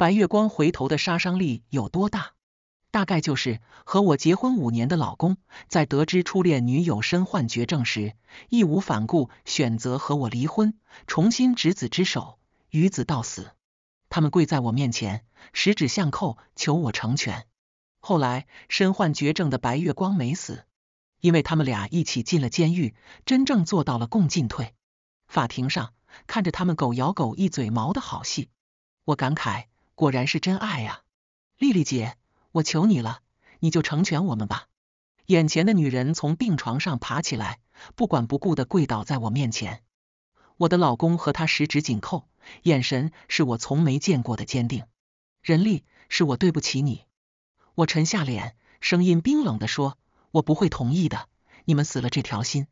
白月光回头的杀伤力有多大？大概就是和我结婚五年的老公，在得知初恋女友身患绝症时，义无反顾选择和我离婚，重新执子之手，与子到死。他们跪在我面前，十指相扣，求我成全。后来身患绝症的白月光没死，因为他们俩一起进了监狱，真正做到了共进退。法庭上看着他们狗咬狗一嘴毛的好戏，我感慨。果然是真爱呀，丽丽姐，我求你了，你就成全我们吧。眼前的女人从病床上爬起来，不管不顾的跪倒在我面前。我的老公和她十指紧扣，眼神是我从没见过的坚定。任丽，是我对不起你。我沉下脸，声音冰冷的说：“我不会同意的，你们死了这条心。”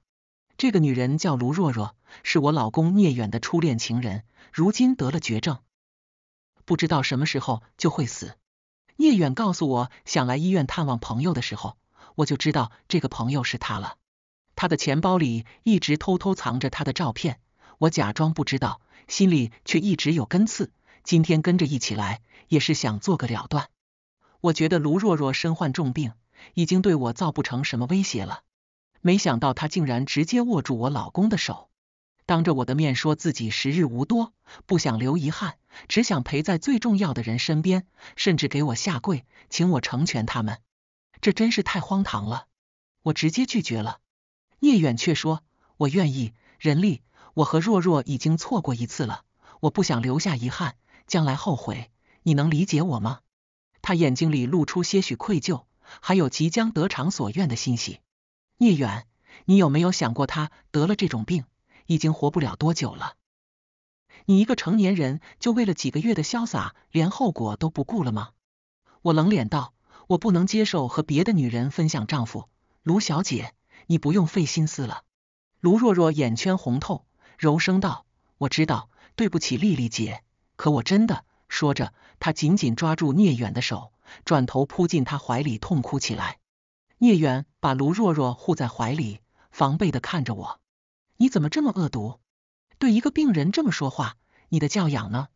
这个女人叫卢若若，是我老公聂远的初恋情人，如今得了绝症。不知道什么时候就会死。聂远告诉我想来医院探望朋友的时候，我就知道这个朋友是他了。他的钱包里一直偷偷藏着他的照片，我假装不知道，心里却一直有根刺。今天跟着一起来，也是想做个了断。我觉得卢若若身患重病，已经对我造不成什么威胁了。没想到他竟然直接握住我老公的手。当着我的面说自己时日无多，不想留遗憾，只想陪在最重要的人身边，甚至给我下跪，请我成全他们，这真是太荒唐了。我直接拒绝了。聂远却说：“我愿意，人力，我和若若已经错过一次了，我不想留下遗憾，将来后悔。你能理解我吗？”他眼睛里露出些许愧疚，还有即将得偿所愿的欣喜。聂远，你有没有想过他得了这种病？已经活不了多久了，你一个成年人，就为了几个月的潇洒，连后果都不顾了吗？我冷脸道：“我不能接受和别的女人分享丈夫。”卢小姐，你不用费心思了。卢若若眼圈红透，柔声道：“我知道，对不起，丽丽姐，可我真的……”说着，她紧紧抓住聂远的手，转头扑进他怀里痛哭起来。聂远把卢若若护在怀里，防备的看着我。你怎么这么恶毒？对一个病人这么说话，你的教养呢？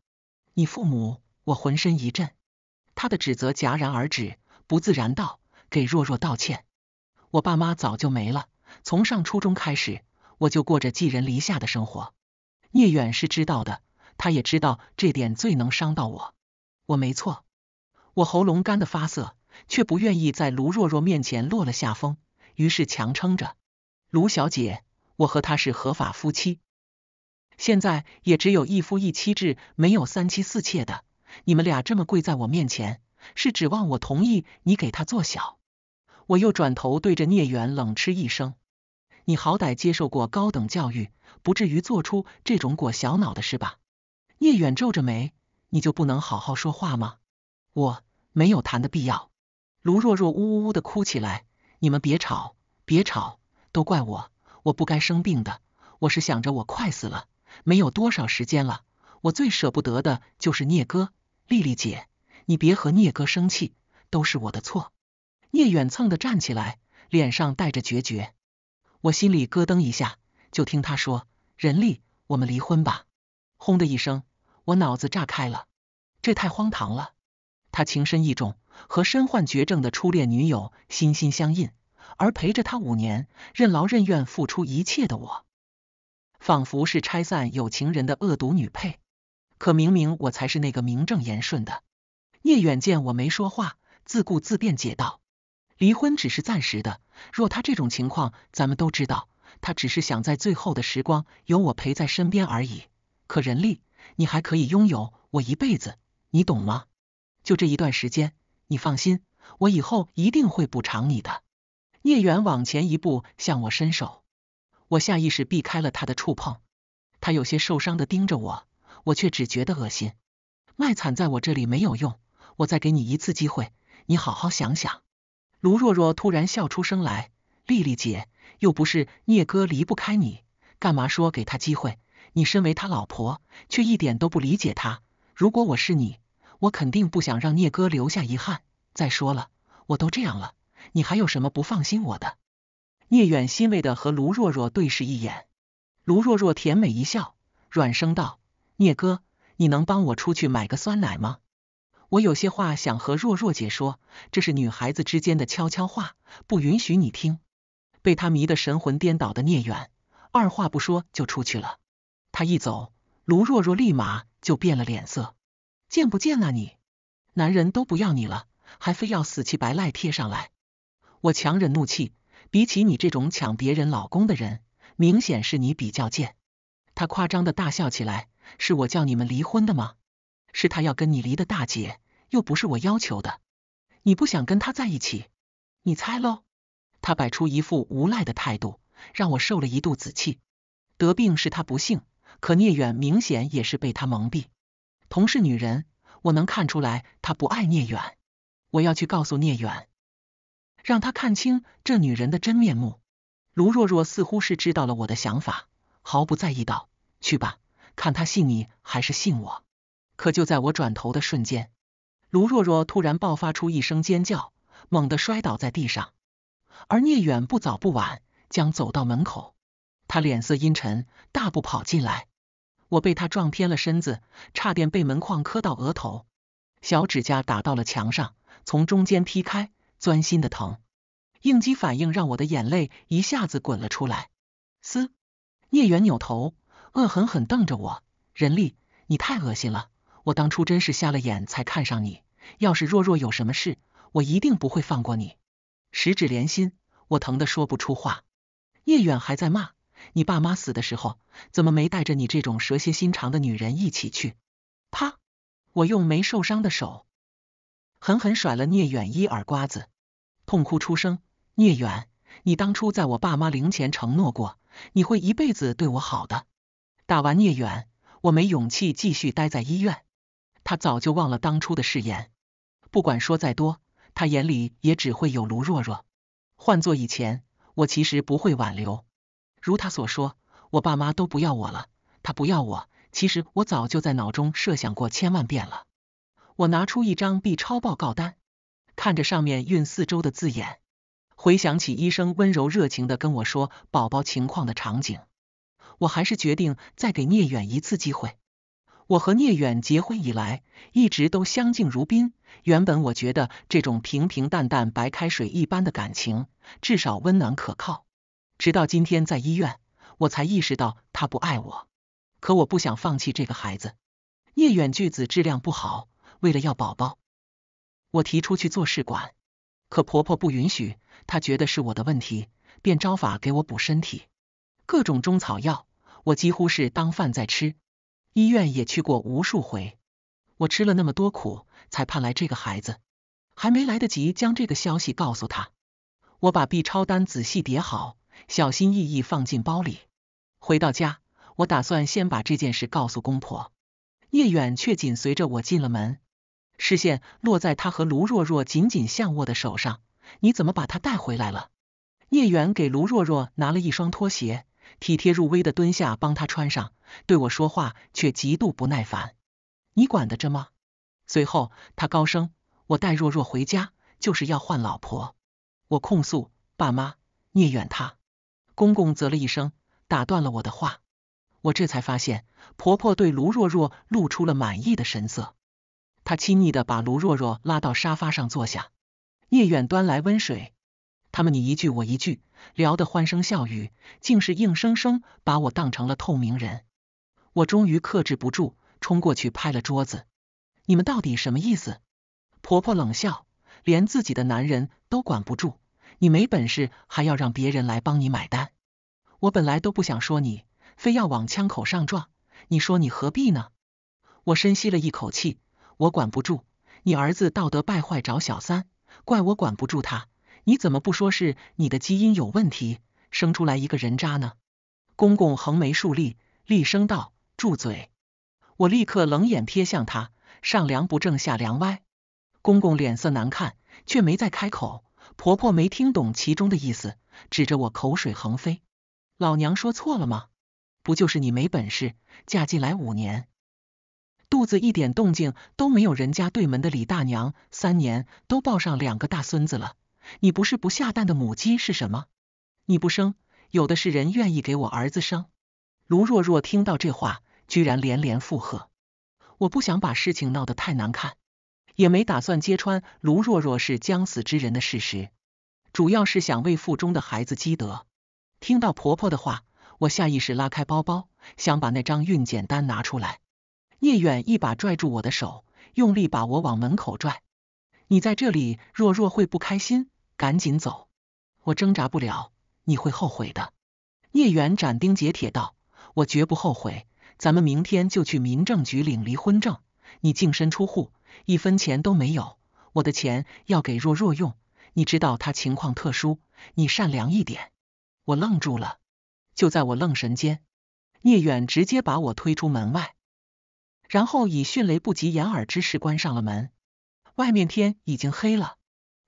你父母？我浑身一震。他的指责戛然而止，不自然道：“给若若道歉。”我爸妈早就没了，从上初中开始，我就过着寄人篱下的生活。聂远是知道的，他也知道这点最能伤到我。我没错，我喉咙干的发涩，却不愿意在卢若若面前落了下风，于是强撑着，卢小姐。我和他是合法夫妻，现在也只有一夫一妻制，没有三妻四妾的。你们俩这么跪在我面前，是指望我同意你给他做小？我又转头对着聂远冷嗤一声：“你好歹接受过高等教育，不至于做出这种裹小脑的事吧？”聂远皱着眉：“你就不能好好说话吗？”我没有谈的必要。卢若若呜呜呜的哭起来：“你们别吵，别吵，都怪我。”我不该生病的，我是想着我快死了，没有多少时间了，我最舍不得的就是聂哥，丽丽姐，你别和聂哥生气，都是我的错。聂远蹭的站起来，脸上带着决绝，我心里咯噔一下，就听他说：“任丽，我们离婚吧。”轰的一声，我脑子炸开了，这太荒唐了。他情深意重，和身患绝症的初恋女友心心相印。而陪着他五年，任劳任怨，付出一切的我，仿佛是拆散有情人的恶毒女配。可明明我才是那个名正言顺的。聂远见我没说话，自顾自辩解道：“离婚只是暂时的，若他这种情况，咱们都知道，他只是想在最后的时光有我陪在身边而已。可人力，你还可以拥有我一辈子，你懂吗？就这一段时间，你放心，我以后一定会补偿你的。”聂远往前一步，向我伸手，我下意识避开了他的触碰。他有些受伤的盯着我，我却只觉得恶心。卖惨在我这里没有用，我再给你一次机会，你好好想想。卢若若突然笑出声来：“丽丽姐，又不是聂哥离不开你，干嘛说给他机会？你身为他老婆，却一点都不理解他。如果我是你，我肯定不想让聂哥留下遗憾。再说了，我都这样了。”你还有什么不放心我的？聂远欣慰的和卢若若对视一眼，卢若若甜美一笑，软声道：“聂哥，你能帮我出去买个酸奶吗？我有些话想和若若姐说，这是女孩子之间的悄悄话，不允许你听。”被他迷得神魂颠倒的聂远，二话不说就出去了。他一走，卢若若立马就变了脸色：“见不见啊你？男人都不要你了，还非要死乞白赖贴上来！”我强忍怒气，比起你这种抢别人老公的人，明显是你比较贱。他夸张的大笑起来，是我叫你们离婚的吗？是他要跟你离的，大姐又不是我要求的。你不想跟他在一起，你猜喽？他摆出一副无赖的态度，让我受了一肚子气。得病是他不幸，可聂远明显也是被他蒙蔽。同是女人，我能看出来他不爱聂远。我要去告诉聂远。让他看清这女人的真面目。卢若若似乎是知道了我的想法，毫不在意道：“去吧，看他信你还是信我。”可就在我转头的瞬间，卢若若突然爆发出一声尖叫，猛地摔倒在地上。而聂远不早不晚将走到门口，他脸色阴沉，大步跑进来。我被他撞偏了身子，差点被门框磕到额头，小指甲打到了墙上，从中间劈开。钻心的疼，应激反应让我的眼泪一下子滚了出来。嘶，聂远扭头，恶狠狠瞪着我，任力，你太恶心了，我当初真是瞎了眼才看上你，要是若若有什么事，我一定不会放过你。十指连心，我疼得说不出话。聂远还在骂，你爸妈死的时候，怎么没带着你这种蛇蝎心肠的女人一起去？啪，我用没受伤的手。狠狠甩了聂远一耳瓜子，痛哭出声。聂远，你当初在我爸妈灵前承诺过，你会一辈子对我好的。打完聂远，我没勇气继续待在医院。他早就忘了当初的誓言，不管说再多，他眼里也只会有卢若若。换做以前，我其实不会挽留。如他所说，我爸妈都不要我了，他不要我，其实我早就在脑中设想过千万遍了。我拿出一张 B 超报告单，看着上面孕四周的字眼，回想起医生温柔热情的跟我说宝宝情况的场景，我还是决定再给聂远一次机会。我和聂远结婚以来，一直都相敬如宾。原本我觉得这种平平淡淡、白开水一般的感情，至少温暖可靠。直到今天在医院，我才意识到他不爱我。可我不想放弃这个孩子。聂远句子质量不好。为了要宝宝，我提出去做试管，可婆婆不允许，她觉得是我的问题，便招法给我补身体，各种中草药，我几乎是当饭在吃。医院也去过无数回，我吃了那么多苦，才盼来这个孩子，还没来得及将这个消息告诉她，我把 B 超单仔细叠好，小心翼翼放进包里。回到家，我打算先把这件事告诉公婆，叶远却紧随着我进了门。视线落在他和卢若若紧紧相握的手上，你怎么把他带回来了？聂远给卢若若拿了一双拖鞋，体贴入微的蹲下帮他穿上，对我说话却极度不耐烦，你管得着吗？随后他高声：“我带若若回家就是要换老婆。”我控诉爸妈，聂远他公公啧了一声，打断了我的话。我这才发现婆婆对卢若若露出了满意的神色。他亲昵的把卢若若拉到沙发上坐下，聂远端来温水，他们你一句我一句，聊得欢声笑语，竟是硬生生把我当成了透明人。我终于克制不住，冲过去拍了桌子：“你们到底什么意思？”婆婆冷笑：“连自己的男人都管不住，你没本事还要让别人来帮你买单。”我本来都不想说你，非要往枪口上撞，你说你何必呢？我深吸了一口气。我管不住你儿子道德败坏找小三，怪我管不住他？你怎么不说是你的基因有问题，生出来一个人渣呢？公公横眉竖立，厉声道：“住嘴！”我立刻冷眼瞥向他，上梁不正下梁歪。公公脸色难看，却没再开口。婆婆没听懂其中的意思，指着我口水横飞：“老娘说错了吗？不就是你没本事，嫁进来五年。”肚子一点动静都没有，人家对门的李大娘三年都抱上两个大孙子了，你不是不下蛋的母鸡是什么？你不生，有的是人愿意给我儿子生。卢若若听到这话，居然连连附和。我不想把事情闹得太难看，也没打算揭穿卢若若是将死之人的事实，主要是想为腹中的孩子积德。听到婆婆的话，我下意识拉开包包，想把那张孕检单拿出来。叶远一把拽住我的手，用力把我往门口拽。你在这里，若若会不开心，赶紧走。我挣扎不了，你会后悔的。聂远斩钉截铁道：“我绝不后悔，咱们明天就去民政局领离婚证。你净身出户，一分钱都没有。我的钱要给若若用，你知道她情况特殊，你善良一点。”我愣住了。就在我愣神间，聂远直接把我推出门外。然后以迅雷不及掩耳之势关上了门。外面天已经黑了。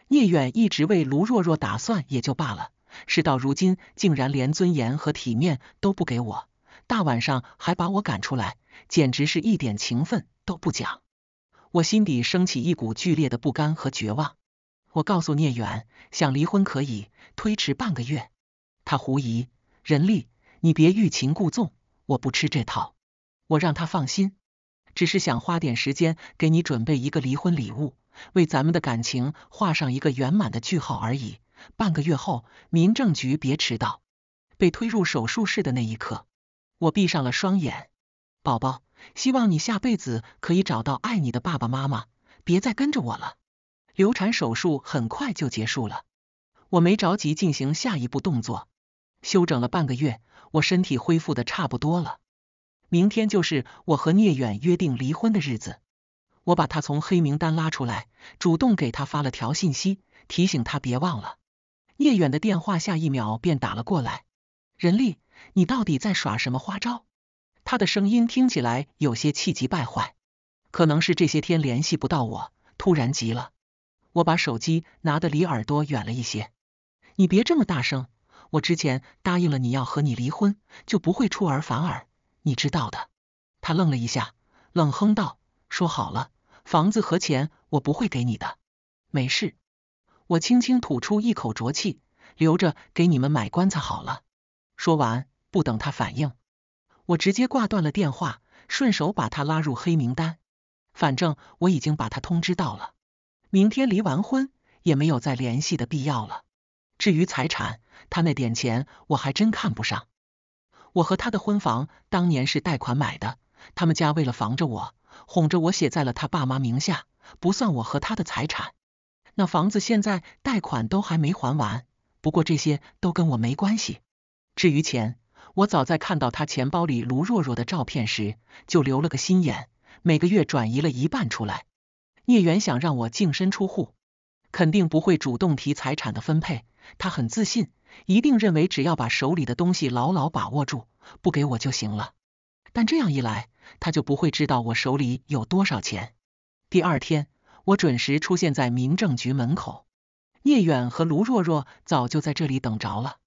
聂远一直为卢若若打算也就罢了，事到如今竟然连尊严和体面都不给我，大晚上还把我赶出来，简直是一点情分都不讲。我心底升起一股剧烈的不甘和绝望。我告诉聂远，想离婚可以推迟半个月。他狐疑：“人力，你别欲擒故纵，我不吃这套。”我让他放心。只是想花点时间给你准备一个离婚礼物，为咱们的感情画上一个圆满的句号而已。半个月后，民政局别迟到。被推入手术室的那一刻，我闭上了双眼。宝宝，希望你下辈子可以找到爱你的爸爸妈妈，别再跟着我了。流产手术很快就结束了，我没着急进行下一步动作。休整了半个月，我身体恢复的差不多了。明天就是我和聂远约定离婚的日子，我把他从黑名单拉出来，主动给他发了条信息，提醒他别忘了。聂远的电话下一秒便打了过来，任丽，你到底在耍什么花招？他的声音听起来有些气急败坏，可能是这些天联系不到我，突然急了。我把手机拿得离耳朵远了一些，你别这么大声。我之前答应了你要和你离婚，就不会出尔反尔。你知道的，他愣了一下，冷哼道：“说好了，房子和钱我不会给你的。”没事，我轻轻吐出一口浊气，留着给你们买棺材好了。说完，不等他反应，我直接挂断了电话，顺手把他拉入黑名单。反正我已经把他通知到了，明天离完婚也没有再联系的必要了。至于财产，他那点钱我还真看不上。我和他的婚房当年是贷款买的，他们家为了防着我，哄着我写在了他爸妈名下，不算我和他的财产。那房子现在贷款都还没还完，不过这些都跟我没关系。至于钱，我早在看到他钱包里卢若若的照片时，就留了个心眼，每个月转移了一半出来。聂远想让我净身出户，肯定不会主动提财产的分配，他很自信。一定认为只要把手里的东西牢牢把握住，不给我就行了。但这样一来，他就不会知道我手里有多少钱。第二天，我准时出现在民政局门口，聂远和卢若若早就在这里等着了。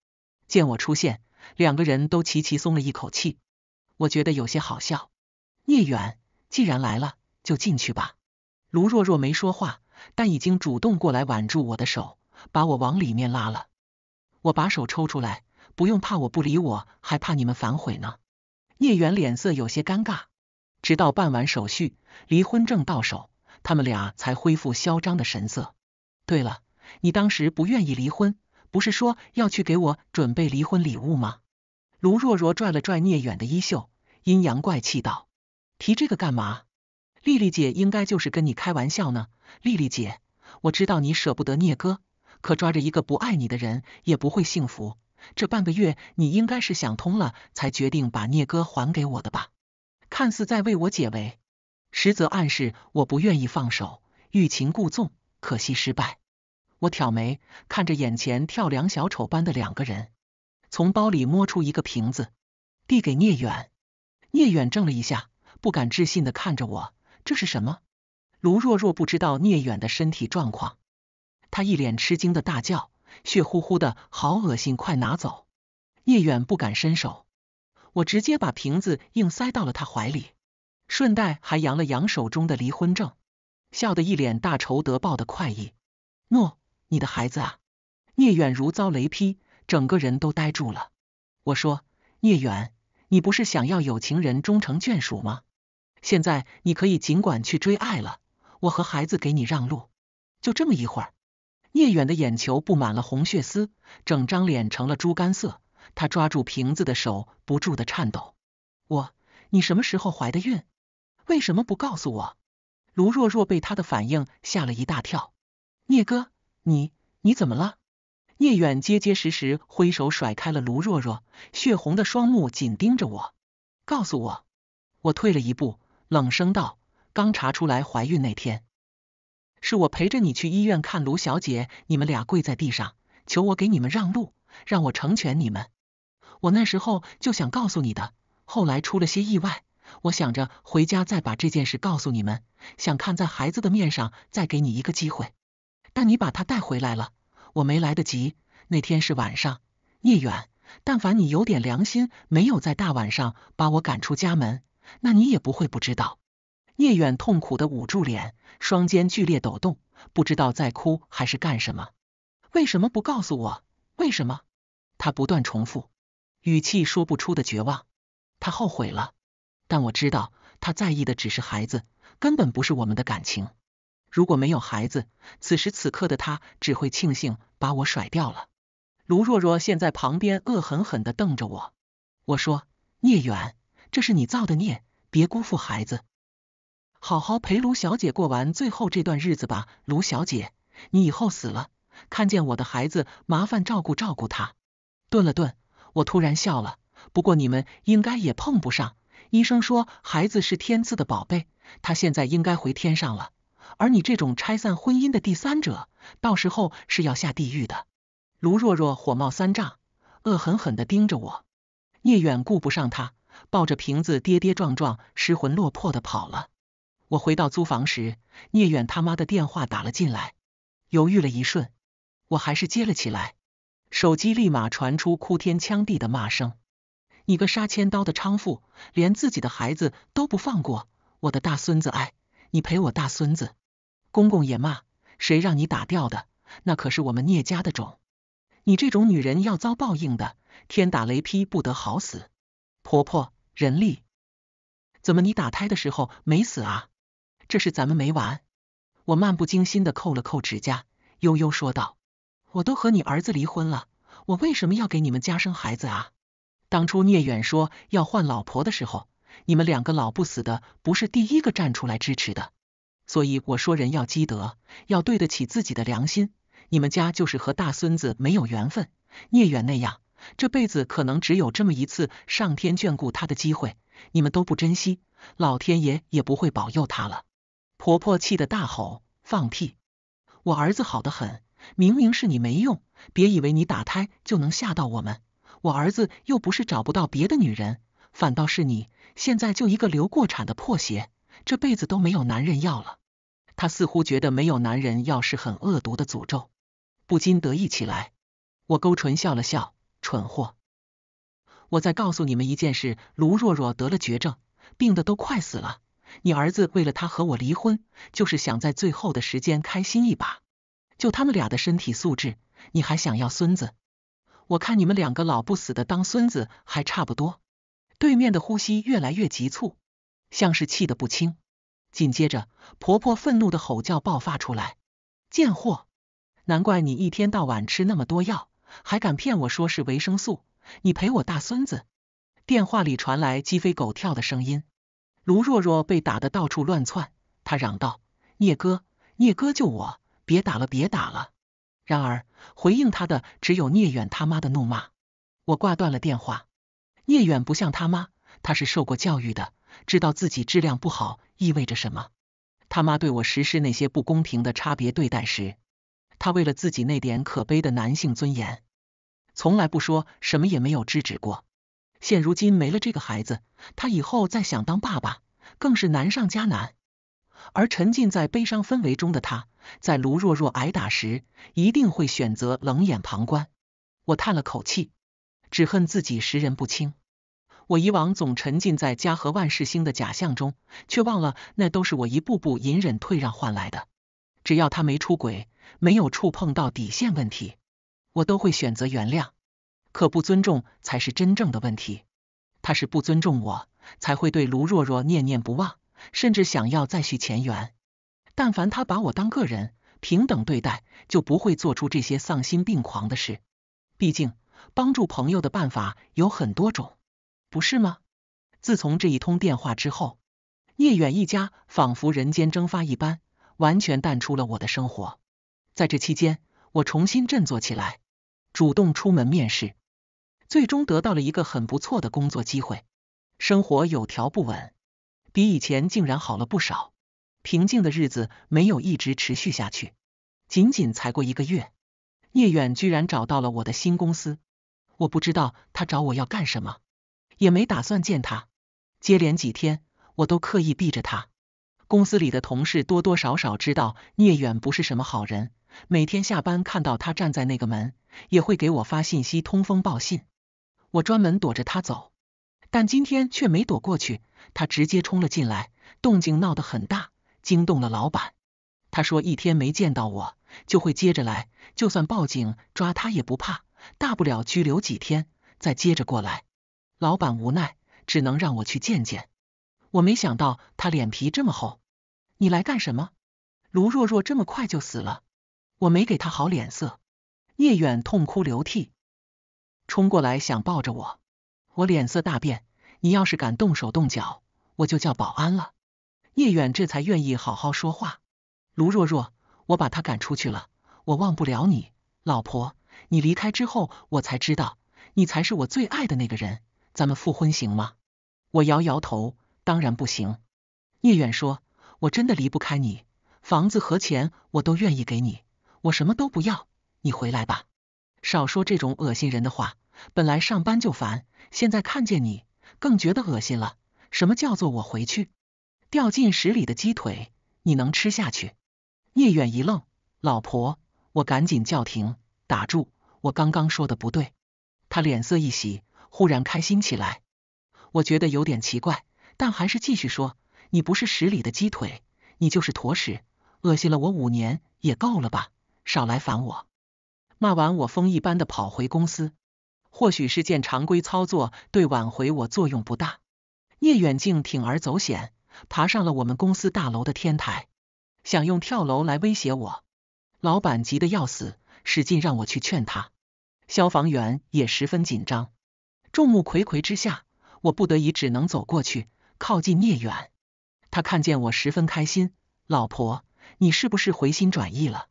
见我出现，两个人都齐齐松了一口气。我觉得有些好笑。聂远，既然来了，就进去吧。卢若若没说话，但已经主动过来挽住我的手，把我往里面拉了。我把手抽出来，不用怕我不理我，还怕你们反悔呢。聂远脸色有些尴尬，直到办完手续，离婚证到手，他们俩才恢复嚣张的神色。对了，你当时不愿意离婚，不是说要去给我准备离婚礼物吗？卢若若拽了拽聂远的衣袖，阴阳怪气道：“提这个干嘛？丽丽姐应该就是跟你开玩笑呢。丽丽姐，我知道你舍不得聂哥。”可抓着一个不爱你的人也不会幸福。这半个月你应该是想通了，才决定把聂哥还给我的吧？看似在为我解围，实则暗示我不愿意放手，欲擒故纵，可惜失败。我挑眉，看着眼前跳梁小丑般的两个人，从包里摸出一个瓶子，递给聂远。聂远怔了一下，不敢置信的看着我，这是什么？卢若若不知道聂远的身体状况。他一脸吃惊的大叫：“血乎乎的，好恶心！快拿走！”聂远不敢伸手，我直接把瓶子硬塞到了他怀里，顺带还扬了扬手中的离婚证，笑得一脸大仇得报的快意。诺，你的孩子啊！聂远如遭雷劈，整个人都呆住了。我说：“聂远，你不是想要有情人终成眷属吗？现在你可以尽管去追爱了，我和孩子给你让路。就这么一会儿。”聂远的眼球布满了红血丝，整张脸成了猪肝色。他抓住瓶子的手不住的颤抖。我，你什么时候怀的孕？为什么不告诉我？卢若若被他的反应吓了一大跳。聂哥，你你怎么了？聂远结结实实挥手甩开了卢若若，血红的双目紧盯着我，告诉我。我退了一步，冷声道：刚查出来怀孕那天。是我陪着你去医院看卢小姐，你们俩跪在地上求我给你们让路，让我成全你们。我那时候就想告诉你的，后来出了些意外，我想着回家再把这件事告诉你们，想看在孩子的面上再给你一个机会。但你把他带回来了，我没来得及。那天是晚上，聂远，但凡你有点良心，没有在大晚上把我赶出家门，那你也不会不知道。聂远痛苦的捂住脸，双肩剧烈抖动，不知道在哭还是干什么。为什么不告诉我？为什么？他不断重复，语气说不出的绝望。他后悔了，但我知道他在意的只是孩子，根本不是我们的感情。如果没有孩子，此时此刻的他只会庆幸把我甩掉了。卢若若现在旁边恶狠狠的瞪着我，我说：“聂远，这是你造的孽，别辜负孩子。”好好陪卢小姐过完最后这段日子吧，卢小姐，你以后死了，看见我的孩子，麻烦照顾照顾他。顿了顿，我突然笑了。不过你们应该也碰不上。医生说孩子是天赐的宝贝，他现在应该回天上了。而你这种拆散婚姻的第三者，到时候是要下地狱的。卢若若火冒三丈，恶狠狠的盯着我。聂远顾不上他，抱着瓶子跌跌撞撞、失魂落魄的跑了。我回到租房时，聂远他妈的电话打了进来。犹豫了一瞬，我还是接了起来。手机立马传出哭天抢地的骂声：“你个杀千刀的娼妇，连自己的孩子都不放过！我的大孙子，哎，你赔我大孙子！”公公也骂：“谁让你打掉的？那可是我们聂家的种！你这种女人要遭报应的，天打雷劈不得好死！”婆婆人力。怎么你打胎的时候没死啊？这事咱们没完。我漫不经心的扣了扣指甲，悠悠说道：“我都和你儿子离婚了，我为什么要给你们家生孩子啊？当初聂远说要换老婆的时候，你们两个老不死的不是第一个站出来支持的。所以我说人要积德，要对得起自己的良心。你们家就是和大孙子没有缘分。聂远那样，这辈子可能只有这么一次上天眷顾他的机会，你们都不珍惜，老天爷也不会保佑他了。”婆婆气得大吼：“放屁！我儿子好得很，明明是你没用。别以为你打胎就能吓到我们，我儿子又不是找不到别的女人，反倒是你，现在就一个流过产的破鞋，这辈子都没有男人要了。”她似乎觉得没有男人要是很恶毒的诅咒，不禁得意起来。我勾唇笑了笑：“蠢货，我再告诉你们一件事，卢若若得了绝症，病的都快死了。”你儿子为了他和我离婚，就是想在最后的时间开心一把。就他们俩的身体素质，你还想要孙子？我看你们两个老不死的当孙子还差不多。对面的呼吸越来越急促，像是气得不轻。紧接着，婆婆愤怒的吼叫爆发出来：“贱货！难怪你一天到晚吃那么多药，还敢骗我说是维生素。你陪我大孙子！”电话里传来鸡飞狗跳的声音。卢若若被打得到处乱窜，他嚷道：“聂哥，聂哥救我！别打了，别打了！”然而回应他的只有聂远他妈的怒骂。我挂断了电话。聂远不像他妈，他是受过教育的，知道自己质量不好意味着什么。他妈对我实施那些不公平的差别对待时，他为了自己那点可悲的男性尊严，从来不说什么，也没有制止过。现如今没了这个孩子，他以后再想当爸爸更是难上加难。而沉浸在悲伤氛围中的他，在卢若若挨打时，一定会选择冷眼旁观。我叹了口气，只恨自己识人不清。我以往总沉浸在家和万事兴的假象中，却忘了那都是我一步步隐忍退让换来的。只要他没出轨，没有触碰到底线问题，我都会选择原谅。可不尊重才是真正的问题。他是不尊重我，才会对卢若若念念不忘，甚至想要再续前缘。但凡他把我当个人，平等对待，就不会做出这些丧心病狂的事。毕竟，帮助朋友的办法有很多种，不是吗？自从这一通电话之后，聂远一家仿佛人间蒸发一般，完全淡出了我的生活。在这期间，我重新振作起来，主动出门面试。最终得到了一个很不错的工作机会，生活有条不紊，比以前竟然好了不少。平静的日子没有一直持续下去，仅仅才过一个月，聂远居然找到了我的新公司。我不知道他找我要干什么，也没打算见他。接连几天，我都刻意避着他。公司里的同事多多少少知道聂远不是什么好人，每天下班看到他站在那个门，也会给我发信息通风报信。我专门躲着他走，但今天却没躲过去，他直接冲了进来，动静闹得很大，惊动了老板。他说一天没见到我，就会接着来，就算报警抓他也不怕，大不了拘留几天，再接着过来。老板无奈，只能让我去见见。我没想到他脸皮这么厚，你来干什么？卢若若这么快就死了，我没给他好脸色。叶远痛哭流涕。冲过来想抱着我，我脸色大变。你要是敢动手动脚，我就叫保安了。聂远这才愿意好好说话。卢若若，我把他赶出去了，我忘不了你，老婆。你离开之后，我才知道你才是我最爱的那个人。咱们复婚行吗？我摇摇头，当然不行。聂远说，我真的离不开你，房子和钱我都愿意给你，我什么都不要，你回来吧。少说这种恶心人的话！本来上班就烦，现在看见你更觉得恶心了。什么叫做我回去掉进十里的鸡腿？你能吃下去？聂远一愣，老婆，我赶紧叫停，打住，我刚刚说的不对。他脸色一喜，忽然开心起来。我觉得有点奇怪，但还是继续说，你不是十里的鸡腿，你就是坨屎，恶心了我五年也够了吧？少来烦我。骂完我，疯一般的跑回公司。或许是见常规操作对挽回我作用不大，聂远镜铤而走险，爬上了我们公司大楼的天台，想用跳楼来威胁我。老板急得要死，使劲让我去劝他。消防员也十分紧张，众目睽睽之下，我不得已只能走过去，靠近聂远。他看见我，十分开心：“老婆，你是不是回心转意了？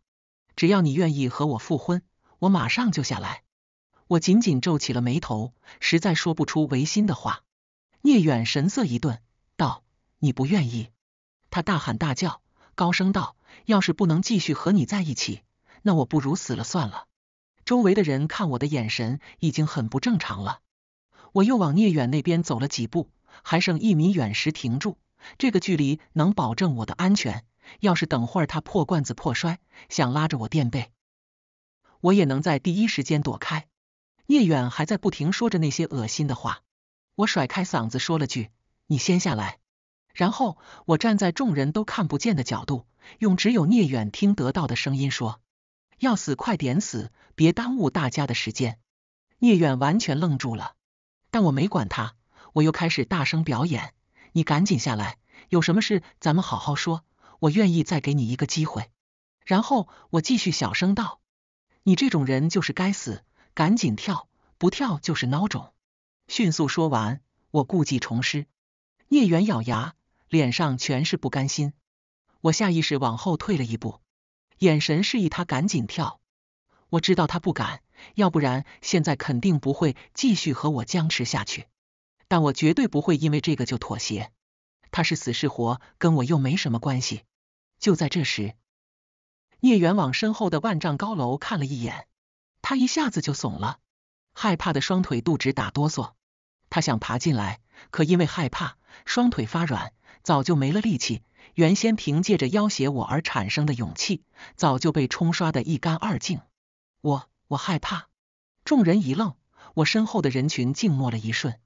只要你愿意和我复婚。”我马上就下来。我紧紧皱起了眉头，实在说不出违心的话。聂远神色一顿，道：“你不愿意？”他大喊大叫，高声道：“要是不能继续和你在一起，那我不如死了算了。”周围的人看我的眼神已经很不正常了。我又往聂远那边走了几步，还剩一米远时停住。这个距离能保证我的安全。要是等会儿他破罐子破摔，想拉着我垫背。我也能在第一时间躲开。聂远还在不停说着那些恶心的话，我甩开嗓子说了句：“你先下来。”然后我站在众人都看不见的角度，用只有聂远听得到的声音说：“要死快点死，别耽误大家的时间。”聂远完全愣住了，但我没管他，我又开始大声表演：“你赶紧下来，有什么事咱们好好说，我愿意再给你一个机会。”然后我继续小声道。你这种人就是该死，赶紧跳，不跳就是孬种。迅速说完，我故技重施。聂远咬牙，脸上全是不甘心。我下意识往后退了一步，眼神示意他赶紧跳。我知道他不敢，要不然现在肯定不会继续和我僵持下去。但我绝对不会因为这个就妥协。他是死是活，跟我又没什么关系。就在这时。叶远往身后的万丈高楼看了一眼，他一下子就怂了，害怕的双腿肚子打哆嗦。他想爬进来，可因为害怕，双腿发软，早就没了力气。原先凭借着要挟我而产生的勇气，早就被冲刷的一干二净。我，我害怕。众人一愣，我身后的人群静默了一瞬。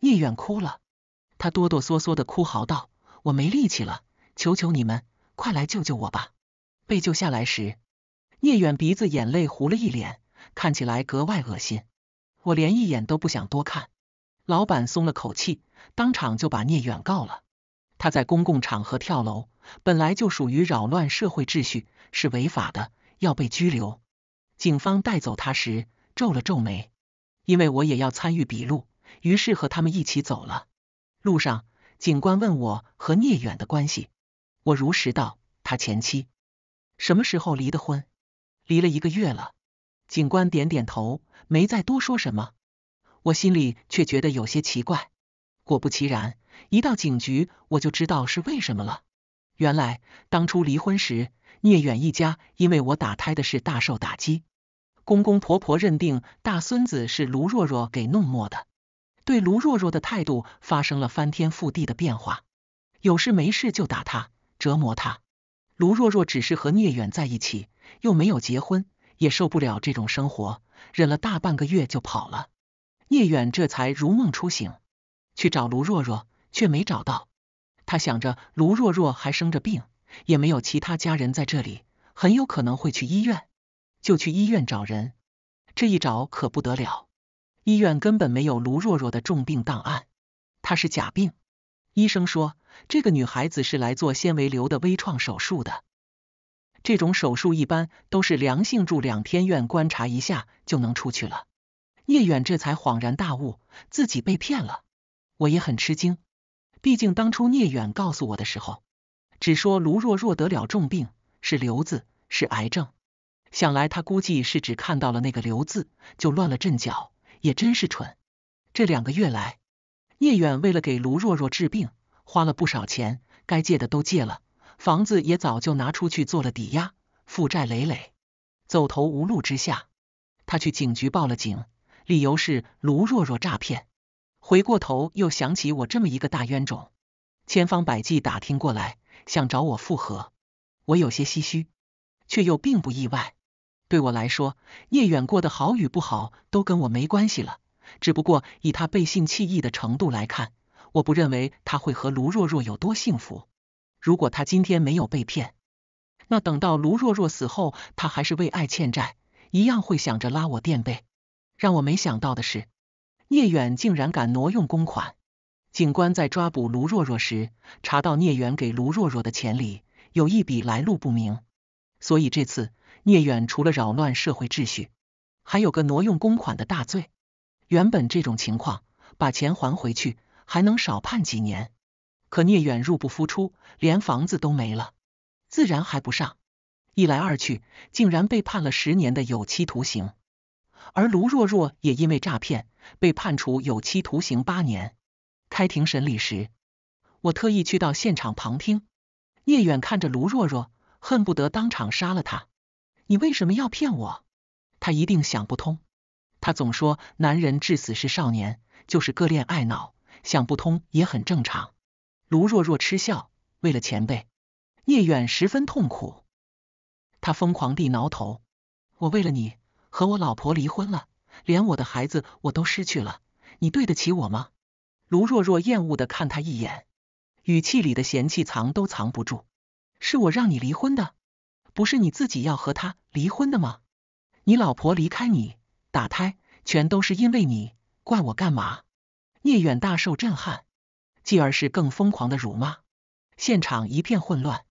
叶远哭了，他哆哆嗦嗦的哭嚎道：“我没力气了，求求你们，快来救救我吧。”被救下来时，聂远鼻子眼泪糊了一脸，看起来格外恶心，我连一眼都不想多看。老板松了口气，当场就把聂远告了。他在公共场合跳楼，本来就属于扰乱社会秩序，是违法的，要被拘留。警方带走他时皱了皱眉，因为我也要参与笔录，于是和他们一起走了。路上，警官问我和聂远的关系，我如实道：“他前妻。”什么时候离的婚？离了一个月了。警官点点头，没再多说什么。我心里却觉得有些奇怪。果不其然，一到警局，我就知道是为什么了。原来当初离婚时，聂远一家因为我打胎的事大受打击，公公婆婆认定大孙子是卢若若给弄没的，对卢若若的态度发生了翻天覆地的变化，有事没事就打他，折磨他。卢若若只是和聂远在一起，又没有结婚，也受不了这种生活，忍了大半个月就跑了。聂远这才如梦初醒，去找卢若若，却没找到。他想着卢若若还生着病，也没有其他家人在这里，很有可能会去医院，就去医院找人。这一找可不得了，医院根本没有卢若若的重病档案，他是假病。医生说。这个女孩子是来做纤维瘤的微创手术的，这种手术一般都是良性，住两天院观察一下就能出去了。聂远这才恍然大悟，自己被骗了。我也很吃惊，毕竟当初聂远告诉我的时候，只说卢若若得了重病，是瘤子，是癌症。想来他估计是只看到了那个“瘤”字，就乱了阵脚，也真是蠢。这两个月来，聂远为了给卢若若治病。花了不少钱，该借的都借了，房子也早就拿出去做了抵押，负债累累。走投无路之下，他去警局报了警，理由是卢若若诈骗。回过头又想起我这么一个大冤种，千方百计打听过来，想找我复合。我有些唏嘘，却又并不意外。对我来说，聂远过得好与不好都跟我没关系了。只不过以他背信弃义的程度来看。我不认为他会和卢若若有多幸福。如果他今天没有被骗，那等到卢若若死后，他还是为爱欠债，一样会想着拉我垫背。让我没想到的是，聂远竟然敢挪用公款。警官在抓捕卢若若时，查到聂远给卢若若的钱里有一笔来路不明，所以这次聂远除了扰乱社会秩序，还有个挪用公款的大罪。原本这种情况，把钱还回去。还能少判几年？可聂远入不敷出，连房子都没了，自然还不上。一来二去，竟然被判了十年的有期徒刑。而卢若若也因为诈骗被判处有期徒刑八年。开庭审理时，我特意去到现场旁听。聂远看着卢若若，恨不得当场杀了他。你为什么要骗我？他一定想不通。他总说男人至死是少年，就是个恋爱脑。想不通也很正常。卢若若嗤笑，为了前辈，聂远十分痛苦，他疯狂地挠头。我为了你和我老婆离婚了，连我的孩子我都失去了，你对得起我吗？卢若若厌恶的看他一眼，语气里的嫌弃藏都藏不住。是我让你离婚的，不是你自己要和他离婚的吗？你老婆离开你，打胎，全都是因为你，怪我干嘛？聂远大受震撼，继而是更疯狂的辱骂，现场一片混乱。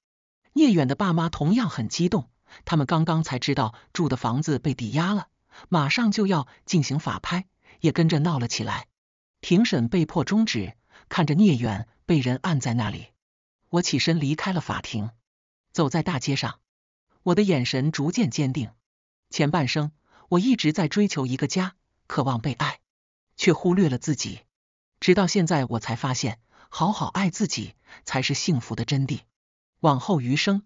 聂远的爸妈同样很激动，他们刚刚才知道住的房子被抵押了，马上就要进行法拍，也跟着闹了起来。庭审被迫终止，看着聂远被人按在那里，我起身离开了法庭，走在大街上，我的眼神逐渐坚定。前半生我一直在追求一个家，渴望被爱，却忽略了自己。直到现在，我才发现，好好爱自己才是幸福的真谛。往后余生。